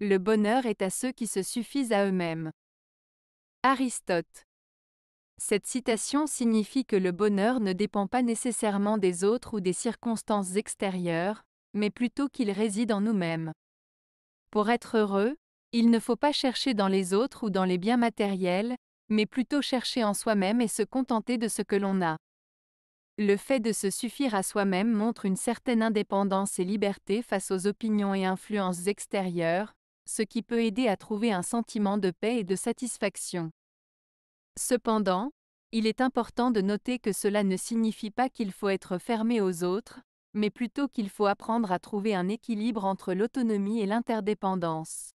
Le bonheur est à ceux qui se suffisent à eux-mêmes. Aristote. Cette citation signifie que le bonheur ne dépend pas nécessairement des autres ou des circonstances extérieures, mais plutôt qu'il réside en nous-mêmes. Pour être heureux, il ne faut pas chercher dans les autres ou dans les biens matériels, mais plutôt chercher en soi-même et se contenter de ce que l'on a. Le fait de se suffire à soi-même montre une certaine indépendance et liberté face aux opinions et influences extérieures, ce qui peut aider à trouver un sentiment de paix et de satisfaction. Cependant, il est important de noter que cela ne signifie pas qu'il faut être fermé aux autres, mais plutôt qu'il faut apprendre à trouver un équilibre entre l'autonomie et l'interdépendance.